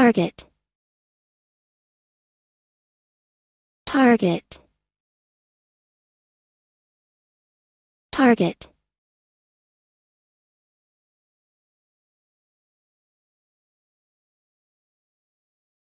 Target Target Target